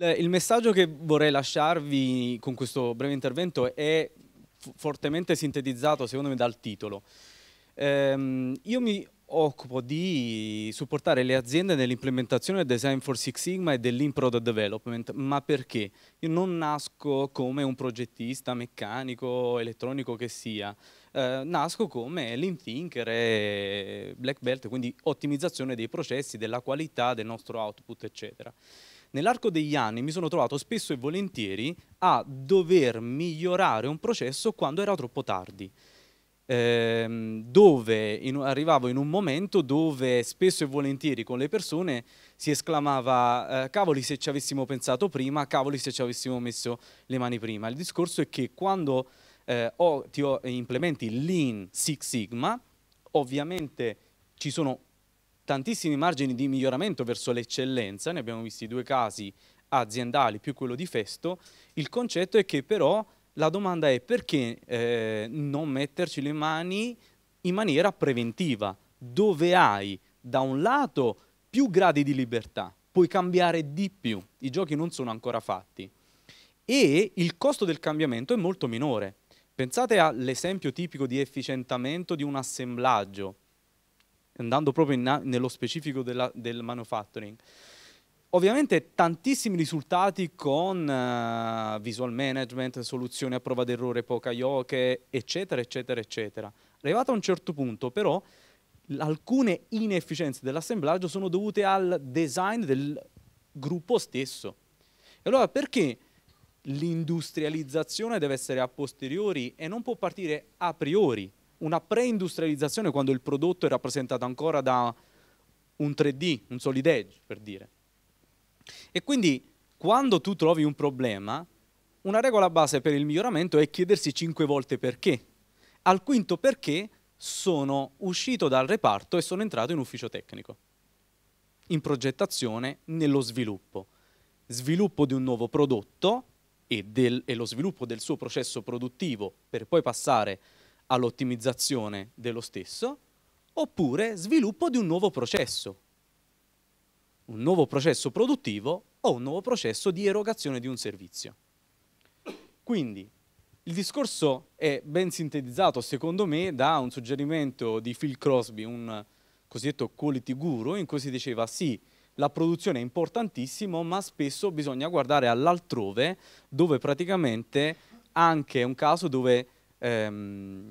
Eh, il messaggio che vorrei lasciarvi con questo breve intervento è fortemente sintetizzato, secondo me, dal titolo. Ehm, io mi occupo di supportare le aziende nell'implementazione del Design for Six Sigma e dell'Improd Development, ma perché? Io non nasco come un progettista meccanico, elettronico che sia, eh, nasco come lean thinker e black belt, quindi ottimizzazione dei processi, della qualità, del nostro output, eccetera nell'arco degli anni mi sono trovato spesso e volentieri a dover migliorare un processo quando era troppo tardi ehm, dove in, arrivavo in un momento dove spesso e volentieri con le persone si esclamava eh, cavoli se ci avessimo pensato prima, cavoli se ci avessimo messo le mani prima. Il discorso è che quando eh, ho, ti ho, implementi Lean Six Sigma, ovviamente ci sono tantissimi margini di miglioramento verso l'eccellenza, ne abbiamo visti due casi aziendali più quello di Festo, il concetto è che però la domanda è perché eh, non metterci le mani in maniera preventiva, dove hai da un lato più gradi di libertà, puoi cambiare di più, i giochi non sono ancora fatti e il costo del cambiamento è molto minore. Pensate all'esempio tipico di efficientamento di un assemblaggio andando proprio in, nello specifico della, del manufacturing. Ovviamente tantissimi risultati con uh, visual management, soluzioni a prova d'errore, poca yoke, eccetera, eccetera, eccetera. Arrivato a un certo punto, però, alcune inefficienze dell'assemblaggio sono dovute al design del gruppo stesso. E allora perché l'industrializzazione deve essere a posteriori e non può partire a priori? una pre-industrializzazione quando il prodotto è rappresentato ancora da un 3D, un solid edge, per dire. E quindi quando tu trovi un problema, una regola base per il miglioramento è chiedersi cinque volte perché. Al quinto perché sono uscito dal reparto e sono entrato in ufficio tecnico, in progettazione, nello sviluppo. Sviluppo di un nuovo prodotto e, del, e lo sviluppo del suo processo produttivo per poi passare all'ottimizzazione dello stesso, oppure sviluppo di un nuovo processo, un nuovo processo produttivo o un nuovo processo di erogazione di un servizio. Quindi il discorso è ben sintetizzato, secondo me, da un suggerimento di Phil Crosby, un cosiddetto quality guru, in cui si diceva sì, la produzione è importantissima, ma spesso bisogna guardare all'altrove, dove praticamente anche è un caso dove ehm,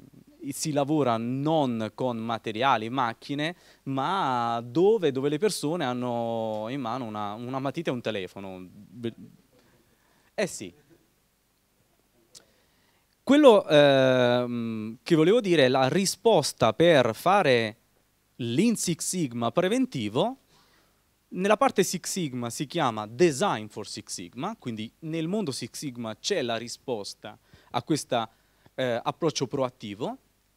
si lavora non con materiali, macchine, ma dove, dove le persone hanno in mano una, una matita e un telefono. Eh sì. Quello ehm, che volevo dire è la risposta per fare l'In Six Sigma preventivo nella parte Six Sigma si chiama Design for Six Sigma, quindi nel mondo Six Sigma c'è la risposta a questa eh, approccio proattivo,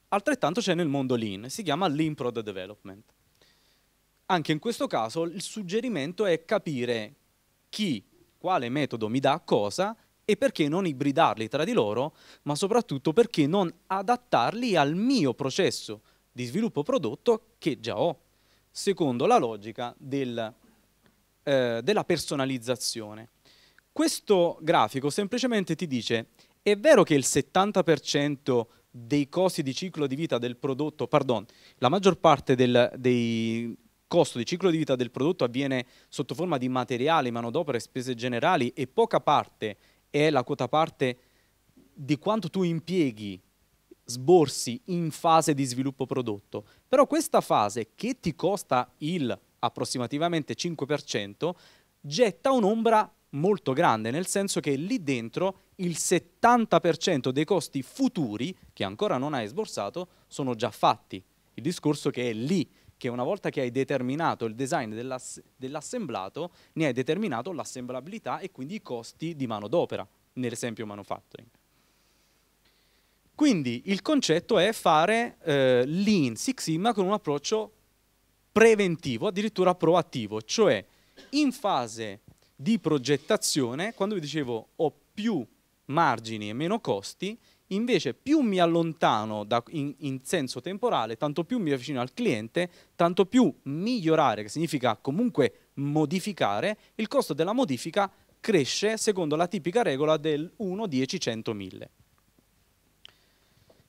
altrettanto c'è nel mondo lean, si chiama lean product development. Anche in questo caso il suggerimento è capire chi, quale metodo mi dà cosa e perché non ibridarli tra di loro, ma soprattutto perché non adattarli al mio processo di sviluppo prodotto che già ho, secondo la logica del, eh, della personalizzazione. Questo grafico semplicemente ti dice è vero che il 70% dei costi di ciclo di vita del prodotto, pardon, la maggior parte del, dei costo di ciclo di vita del prodotto avviene sotto forma di materiali, manodopera e spese generali e poca parte è la quota parte di quanto tu impieghi sborsi in fase di sviluppo prodotto. Però questa fase che ti costa il approssimativamente 5% getta un'ombra molto grande, nel senso che lì dentro il 70% dei costi futuri che ancora non hai sborsato sono già fatti. Il discorso che è lì che una volta che hai determinato il design dell'ass- dell'assemblato, ne hai determinato l'assemblabilità e quindi i costi di manodopera, nell'esempio manufacturing. Quindi il concetto è fare eh, Lean Six Sigma con un approccio preventivo, addirittura proattivo, cioè in fase di progettazione, quando vi dicevo ho più margini e meno costi, invece più mi allontano da, in, in, senso temporale, tanto più mi avvicino al cliente, tanto più migliorare, che significa comunque modificare, il costo della modifica cresce secondo la tipica regola del 1, 10, 100, 1000.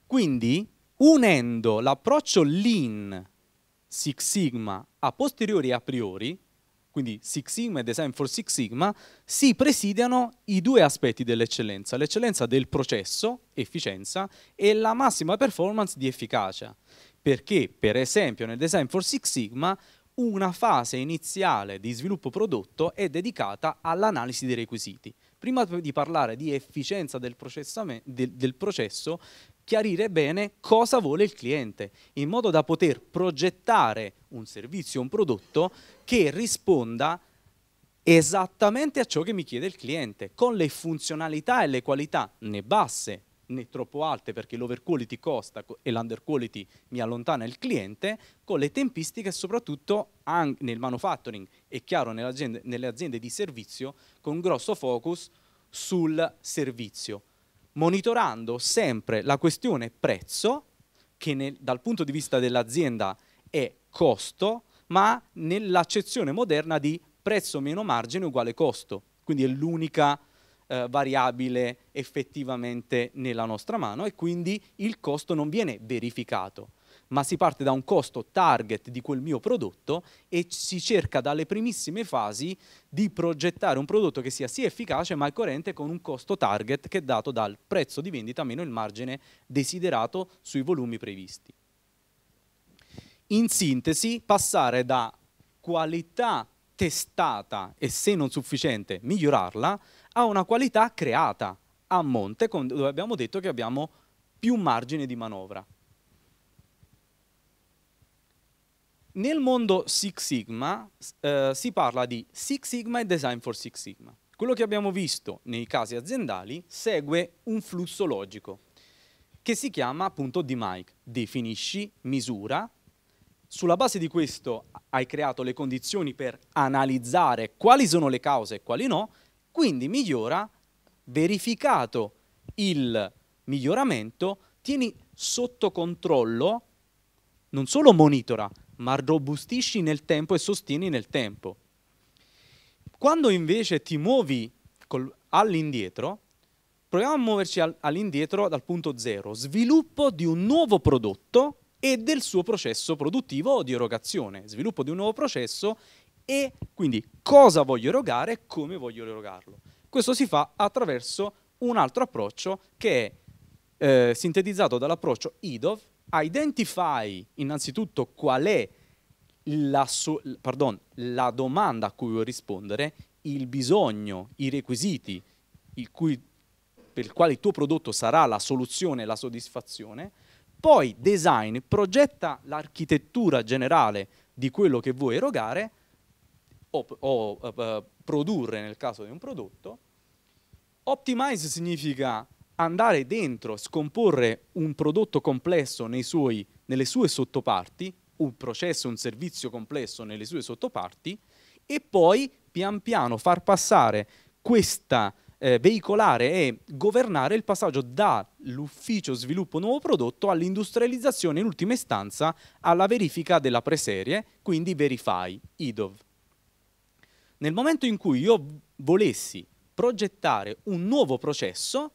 Quindi, unendo l'approccio Lean Six Sigma a posteriori e a priori, quindi Six Sigma e Design for Six Sigma, si presidiano i due aspetti dell'eccellenza, l'eccellenza del processo, efficienza, e la massima performance di efficacia. Perché, per esempio, nel Design for Six Sigma una fase iniziale di sviluppo prodotto è dedicata all'analisi dei requisiti. Prima di parlare di efficienza del, del, del processo, chiarire bene cosa vuole il cliente, in modo da poter progettare un servizio, un prodotto che risponda esattamente a ciò che mi chiede il cliente, con le funzionalità e le qualità né basse né troppo alte perché l'over quality costa e l'under quality mi allontana il cliente, con le tempistiche e soprattutto nel manufacturing e chiaro nelle aziende di servizio con grosso focus sul servizio, monitorando sempre la questione prezzo, che nel, dal punto di vista dell'azienda è costo, ma nell'accezione moderna di prezzo meno margine uguale costo. Quindi è l'unica eh, variabile effettivamente nella nostra mano e quindi il costo non viene verificato, ma si parte da un costo target di quel mio prodotto e si cerca dalle primissime fasi di progettare un prodotto che sia sia efficace ma coerente con un costo target che è dato dal prezzo di vendita meno il margine desiderato sui volumi previsti. In sintesi, passare da qualità testata e se non sufficiente migliorarla a una qualità creata a monte dove abbiamo detto che abbiamo più margine di manovra. Nel mondo Six Sigma eh, si parla di Six Sigma e Design for Six Sigma. Quello che abbiamo visto nei casi aziendali segue un flusso logico che si chiama appunto D-Mike, definisci, misura, sulla base di questo hai creato le condizioni per analizzare quali sono le cause e quali no, quindi migliora, verificato il miglioramento, tieni sotto controllo, non solo monitora, ma robustisci nel tempo e sostieni nel tempo. Quando invece ti muovi all'indietro, proviamo a muoverci all'indietro dal punto zero, sviluppo di un nuovo prodotto e del suo processo produttivo o di erogazione, sviluppo di un nuovo processo e quindi cosa voglio erogare e come voglio erogarlo. Questo si fa attraverso un altro approccio che è eh, sintetizzato dall'approccio IDOV, identify innanzitutto qual è la, so pardon, la domanda a cui vuoi rispondere, il bisogno, i requisiti cui, per il quale il tuo prodotto sarà la soluzione, la soddisfazione, poi design, progetta l'architettura generale di quello che vuoi erogare o, o uh, produrre nel caso di un prodotto, optimize significa andare dentro, scomporre un prodotto complesso suoi, nelle sue sottoparti, un processo, un servizio complesso nelle sue sottoparti e poi pian piano far passare questa, eh, veicolare e governare il passaggio dall'ufficio sviluppo nuovo prodotto all'industrializzazione in ultima istanza alla verifica della preserie, quindi verify, IDOV. Nel momento in cui io volessi progettare un nuovo processo,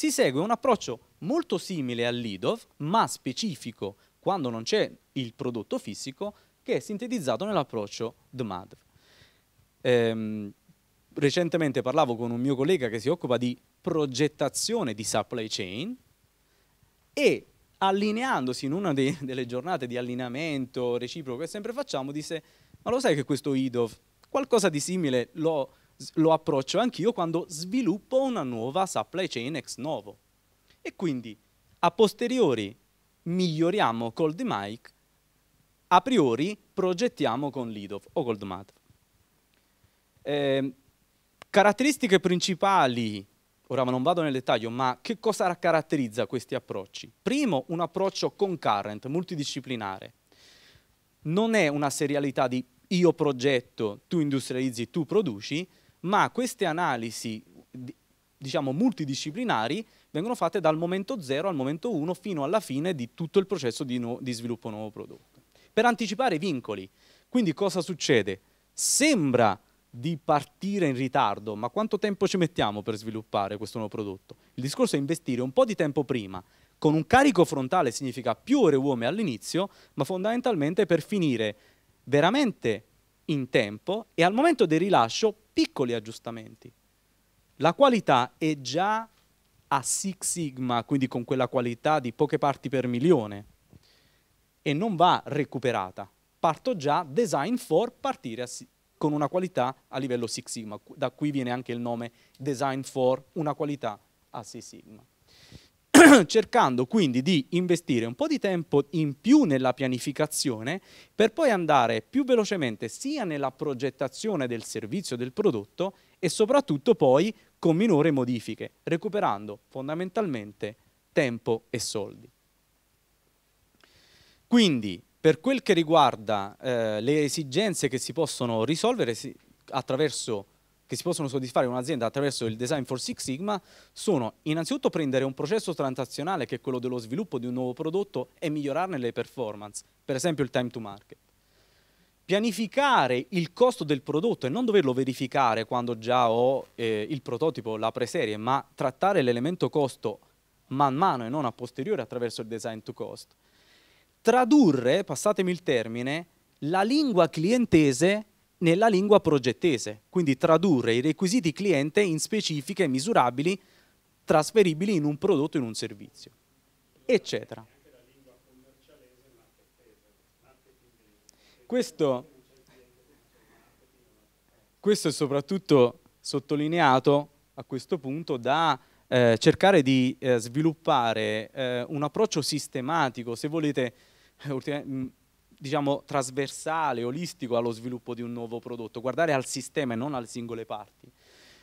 si segue un approccio molto simile all'IDOV, ma specifico quando non c'è il prodotto fisico, che è sintetizzato nell'approccio DMADV. Ehm, recentemente parlavo con un mio collega che si occupa di progettazione di supply chain e allineandosi in una dei, delle giornate di allineamento reciproco che sempre facciamo, disse ma lo sai che questo IDOV qualcosa di simile l'ho lo approccio anch'io quando sviluppo una nuova supply chain ex novo. E quindi a posteriori miglioriamo Cold Mike, a priori progettiamo con Lidov o Cold Mat. Eh, caratteristiche principali, ora non vado nel dettaglio, ma che cosa caratterizza questi approcci? Primo, un approccio concurrent, multidisciplinare. Non è una serialità di io progetto, tu industrializzi, tu produci, ma queste analisi diciamo multidisciplinari vengono fatte dal momento 0 al momento 1 fino alla fine di tutto il processo di, no di sviluppo nuovo prodotto. Per anticipare i vincoli, quindi cosa succede? Sembra di partire in ritardo, ma quanto tempo ci mettiamo per sviluppare questo nuovo prodotto? Il discorso è investire un po' di tempo prima, con un carico frontale significa più ore uomo all'inizio, ma fondamentalmente per finire veramente in tempo e al momento del rilascio piccoli aggiustamenti. La qualità è già a Six Sigma, quindi con quella qualità di poche parti per milione, e non va recuperata. Parto già design for partire con una qualità a livello Six Sigma, da qui viene anche il nome design for una qualità a Six Sigma. cercando quindi di investire un po' di tempo in più nella pianificazione per poi andare più velocemente sia nella progettazione del servizio del prodotto e soprattutto poi con minore modifiche, recuperando fondamentalmente tempo e soldi. Quindi per quel che riguarda eh, le esigenze che si possono risolvere si, attraverso che si possono soddisfare in un'azienda attraverso il Design for Six Sigma sono innanzitutto prendere un processo transazionale che è quello dello sviluppo di un nuovo prodotto e migliorarne le performance, per esempio il time to market. Pianificare il costo del prodotto e non doverlo verificare quando già ho eh, il prototipo, la preserie, ma trattare l'elemento costo man mano e non a posteriori attraverso il design to cost. Tradurre, passatemi il termine, la lingua clientese nella lingua progettese, quindi tradurre i requisiti cliente in specifiche misurabili trasferibili in un prodotto in un servizio, eccetera. Questo, questo è soprattutto sottolineato a questo punto da eh, cercare di eh, sviluppare eh, un approccio sistematico, se volete, eh, mm, diciamo, trasversale, olistico allo sviluppo di un nuovo prodotto, guardare al sistema e non alle singole parti.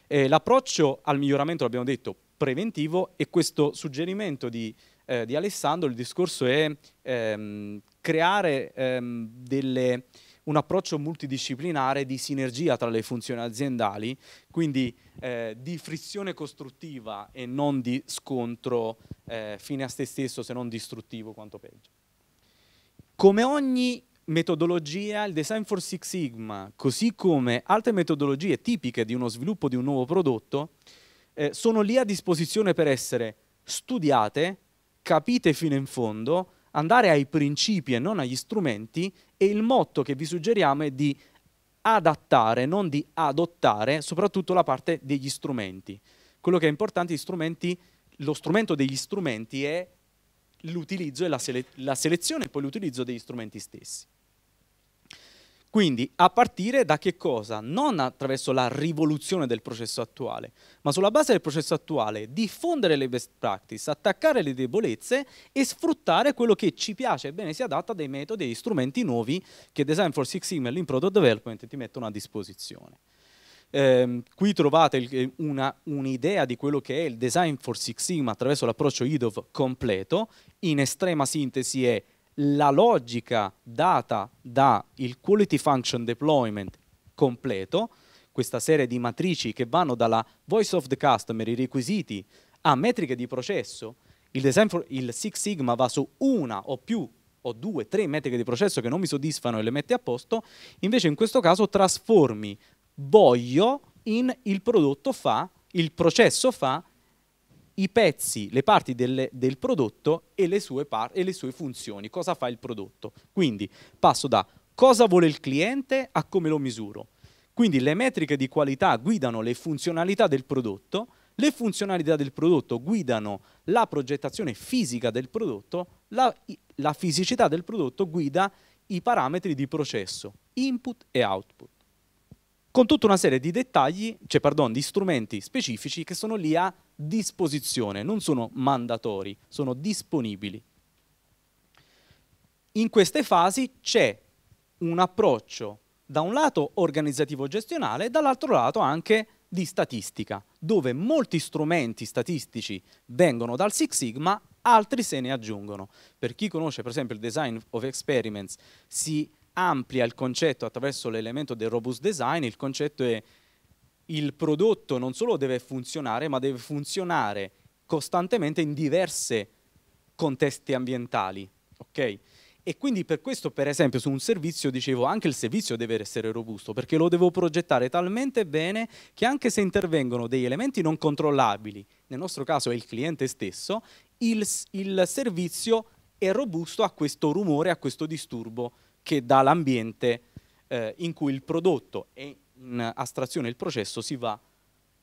Eh, l'approccio al miglioramento, l'abbiamo detto, preventivo e questo suggerimento di, eh, di Alessandro, il discorso è ehm, creare ehm, delle, un approccio multidisciplinare di sinergia tra le funzioni aziendali, quindi eh, di frizione costruttiva e non di scontro eh, fine a se stesso se non distruttivo quanto peggio. Come ogni metodologia, il Design for Six Sigma, così come altre metodologie tipiche di uno sviluppo di un nuovo prodotto, eh, sono lì a disposizione per essere studiate, capite fino in fondo, andare ai principi e non agli strumenti e il motto che vi suggeriamo è di adattare, non di adottare, soprattutto la parte degli strumenti. Quello che è importante, strumenti, lo strumento degli strumenti è l'utilizzo e la, sele la selezione e poi l'utilizzo degli strumenti stessi. Quindi a partire da che cosa? Non attraverso la rivoluzione del processo attuale, ma sulla base del processo attuale diffondere le best practice, attaccare le debolezze e sfruttare quello che ci piace e bene si adatta dei metodi e degli strumenti nuovi che Design for Six Sigma e l'Improto Development ti mettono a disposizione. Eh, qui trovate il, eh, una, un'idea di quello che è il design for Six Sigma attraverso l'approccio IDOV completo, in estrema sintesi è la logica data dal quality function deployment completo, questa serie di matrici che vanno dalla voice of the customer, i requisiti, a metriche di processo. Il design for, il Six Sigma va su una o più o due, tre metriche di processo che non mi soddisfano e le metti a posto, invece in questo caso trasformi voglio in il prodotto fa, il processo fa, i pezzi, le parti delle, del prodotto e le, sue e le sue funzioni, cosa fa il prodotto. Quindi passo da cosa vuole il cliente a come lo misuro. Quindi le metriche di qualità guidano le funzionalità del prodotto, le funzionalità del prodotto guidano la progettazione fisica del prodotto, la, la fisicità del prodotto guida i parametri di processo, input e output con tutta una serie di dettagli, cioè pardon, di strumenti specifici che sono lì a disposizione, non sono mandatori, sono disponibili. In queste fasi c'è un approccio da un lato organizzativo-gestionale e dall'altro lato anche di statistica, dove molti strumenti statistici vengono dal Six Sigma, altri se ne aggiungono. Per chi conosce per esempio il Design of Experiments si amplia il concetto attraverso l'elemento del robust design, il concetto è il prodotto non solo deve funzionare, ma deve funzionare costantemente in diversi contesti ambientali. Okay? E quindi per questo, per esempio, su un servizio, dicevo, anche il servizio deve essere robusto, perché lo devo progettare talmente bene che anche se intervengono degli elementi non controllabili, nel nostro caso è il cliente stesso, il, il servizio è robusto a questo rumore, a questo disturbo che dall'ambiente eh, in cui il prodotto e in astrazione il processo si va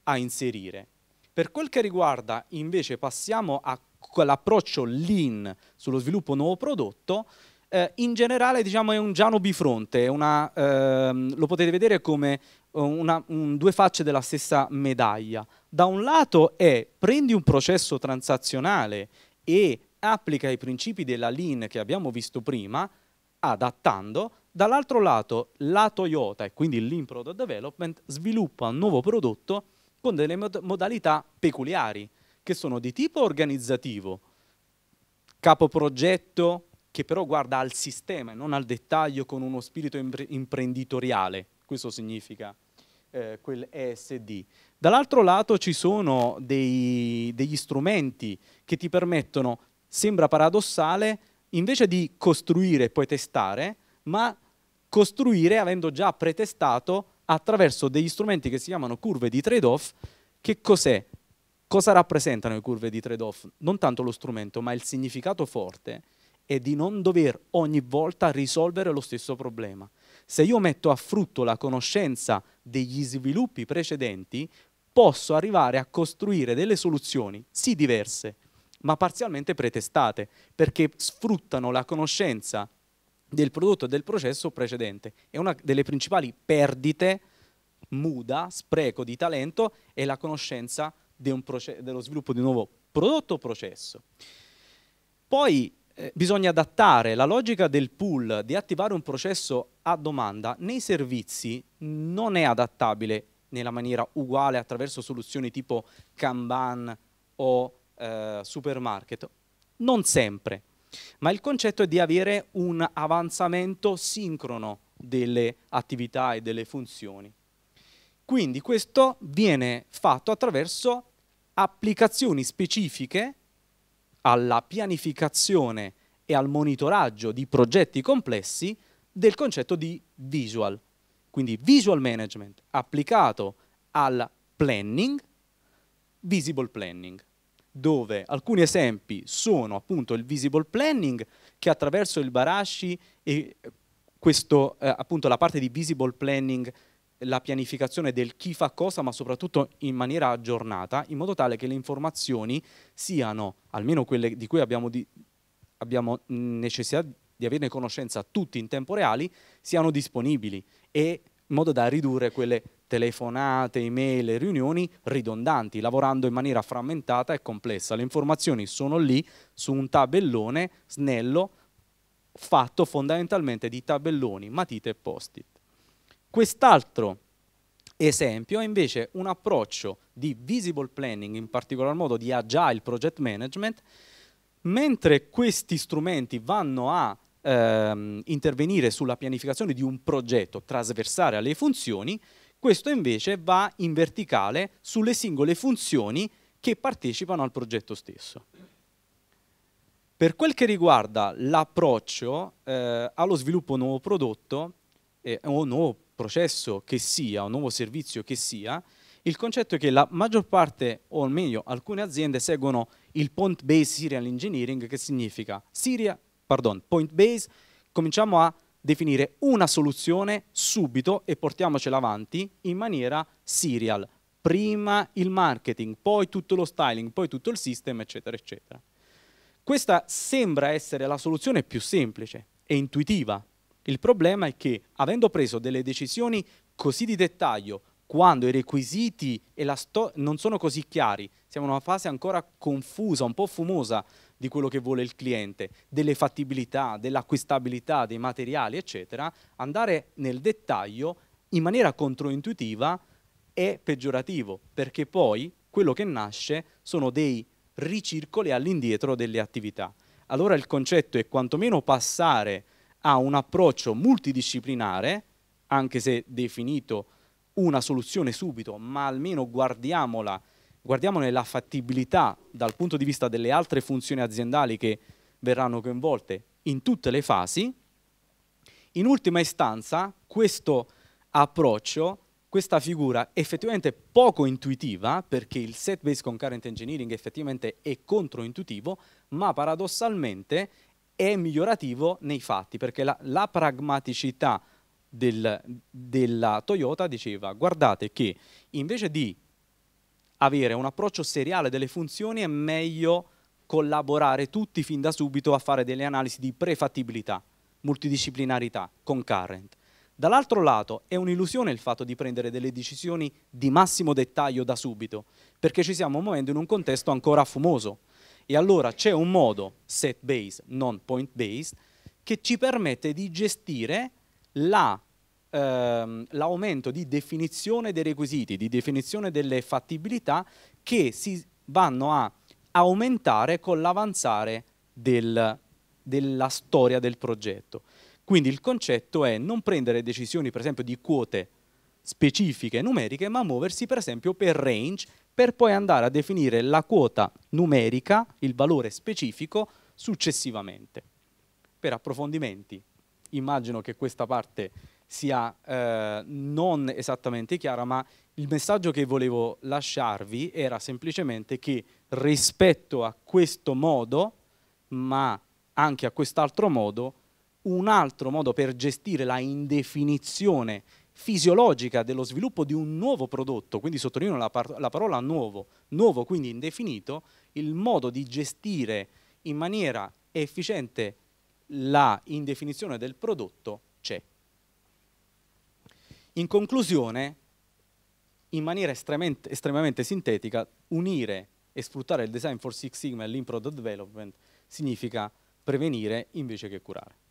a inserire. Per quel che riguarda invece passiamo all'approccio lean sullo sviluppo nuovo prodotto, eh, in generale diciamo, è un giano bifronte, una, ehm, lo potete vedere come una, un, due facce della stessa medaglia. Da un lato è prendi un processo transazionale e applica i principi della lean che abbiamo visto prima, adattando, dall'altro lato la Toyota e quindi l'Improduct Development sviluppa un nuovo prodotto con delle mod modalità peculiari che sono di tipo organizzativo, capoprogetto che però guarda al sistema e non al dettaglio con uno spirito imprenditoriale, questo significa eh, quel ESD. Dall'altro lato ci sono dei, degli strumenti che ti permettono, sembra paradossale, invece di costruire e poi testare, ma costruire avendo già pretestato attraverso degli strumenti che si chiamano curve di trade-off, che cos'è? Cosa rappresentano le curve di trade-off? Non tanto lo strumento, ma il significato forte è di non dover ogni volta risolvere lo stesso problema. Se io metto a frutto la conoscenza degli sviluppi precedenti, posso arrivare a costruire delle soluzioni, sì diverse, ma parzialmente pretestate, perché sfruttano la conoscenza del prodotto e del processo precedente. E una delle principali perdite muda, spreco di talento, è la conoscenza de dello sviluppo di un nuovo prodotto o processo. Poi eh, bisogna adattare la logica del pool di attivare un processo a domanda nei servizi non è adattabile nella maniera uguale attraverso soluzioni tipo Kanban o eh, supermarket. Non sempre, ma il concetto è di avere un avanzamento sincrono delle attività e delle funzioni. Quindi questo viene fatto attraverso applicazioni specifiche alla pianificazione e al monitoraggio di progetti complessi del concetto di visual. Quindi visual management applicato al planning, visible planning dove alcuni esempi sono appunto il visible planning che attraverso il Barashi e questo, eh, appunto la parte di visible planning la pianificazione del chi fa cosa, ma soprattutto in maniera aggiornata, in modo tale che le informazioni siano, almeno quelle di cui abbiamo, di, abbiamo necessità di averne conoscenza tutti in tempo reale, siano disponibili e in modo da ridurre quelle telefonate, email riunioni ridondanti, lavorando in maniera frammentata e complessa. Le informazioni sono lì su un tabellone snello fatto fondamentalmente di tabelloni, matite e post-it. Quest'altro esempio è invece un approccio di visible planning, in particolar modo di agile project management, mentre questi strumenti vanno a ehm, intervenire sulla pianificazione di un progetto trasversale alle funzioni, questo invece va in verticale sulle singole funzioni che partecipano al progetto stesso. Per quel che riguarda l'approccio eh, allo sviluppo nuovo prodotto eh, o nuovo processo che sia, o nuovo servizio che sia, il concetto è che la maggior parte, o meglio alcune aziende, seguono il Point Based Serial Engineering, che significa Siria, pardon, Point Based, cominciamo a definire una soluzione subito e portiamocela avanti in maniera serial. Prima il marketing, poi tutto lo styling, poi tutto il system, eccetera, eccetera. Questa sembra essere la soluzione più semplice e intuitiva. Il problema è che, avendo preso delle decisioni così di dettaglio, quando i requisiti e la storia non sono così chiari, siamo in una fase ancora confusa, un po' fumosa, di quello che vuole il cliente, delle fattibilità, dell'acquistabilità dei materiali, eccetera, andare nel dettaglio in maniera controintuitiva è peggiorativo, perché poi quello che nasce sono dei ricircoli all'indietro delle attività. Allora il concetto è quantomeno passare a un approccio multidisciplinare, anche se definito una soluzione subito, ma almeno guardiamola guardiamone la fattibilità dal punto di vista delle altre funzioni aziendali che verranno coinvolte in tutte le fasi, in ultima istanza questo approccio, questa figura effettivamente poco intuitiva, perché il set-based concurrent engineering effettivamente è controintuitivo, ma paradossalmente è migliorativo nei fatti, perché la, la pragmaticità del, della Toyota diceva guardate che invece di avere un approccio seriale delle funzioni è meglio collaborare tutti fin da subito a fare delle analisi di prefattibilità, multidisciplinarità, concurrent. Dall'altro lato è un'illusione il fatto di prendere delle decisioni di massimo dettaglio da subito, perché ci stiamo muovendo in un contesto ancora fumoso. E allora c'è un modo, set based, non point based, che ci permette di gestire la ehm, l'aumento di definizione dei requisiti, di definizione delle fattibilità che si vanno a aumentare con l'avanzare del, della storia del progetto. Quindi il concetto è non prendere decisioni per esempio di quote specifiche numeriche, ma muoversi per esempio per range per poi andare a definire la quota numerica, il valore specifico, successivamente. Per approfondimenti, immagino che questa parte sia eh, non esattamente chiara, ma il messaggio che volevo lasciarvi era semplicemente che rispetto a questo modo, ma anche a quest'altro modo, un altro modo per gestire la indefinizione fisiologica dello sviluppo di un nuovo prodotto, quindi sottolineo la, par la parola nuovo, nuovo quindi indefinito, il modo di gestire in maniera efficiente la indefinizione del prodotto c'è. In conclusione, in maniera estremamente, estremamente sintetica, unire e sfruttare il design for Six Sigma e l'improd development significa prevenire invece che curare.